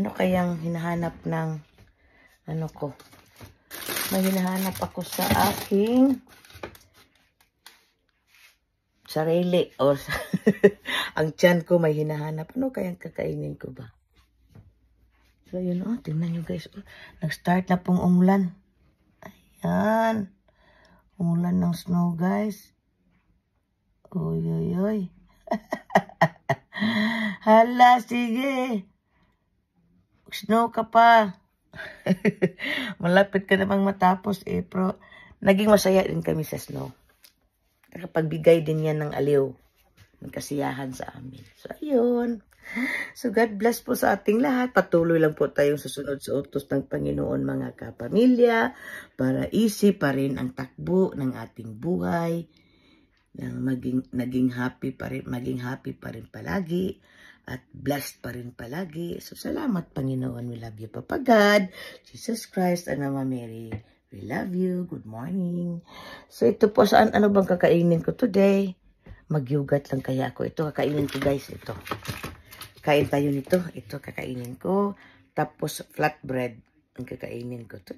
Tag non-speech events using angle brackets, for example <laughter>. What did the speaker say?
Ano kayang hinahanap ng ano ko? May hinahanap ako sa aking sarili or <laughs> ang tiyan ko may hinahanap. Ano kayang kakainin ko ba? So, yun Oh, tingnan nyo guys. Oh, nag-start na pong umulan. Ayan. Umulan ng snow guys. Uy, uy, uy. <laughs> Hala, sige. Snow ka pa. <laughs> Malapit ka namang matapos eh, pero naging masaya din kami sa snow. Nakapagbigay din yan ng aliw. Magkasiyahan sa amin. So, ayun. So, God bless po sa ating lahat. Patuloy lang po tayong susunod sa utos ng Panginoon mga kapamilya para easy pa rin ang takbo ng ating buhay. Nang maging, naging happy pa rin, maging happy pa rin palagi at blessed pa rin palagi. So, salamat Panginoon. We love you, Papa God. Jesus Christ and Mama Mary. We love you. Good morning. So, ito po saan ano bang kakainin ko today? Magyugat lang kaya ako. Ito kakainin ko guys. Ito. Kain tayo nito. Ito kakainin ko. Tapos flatbread ang kakainin ko today.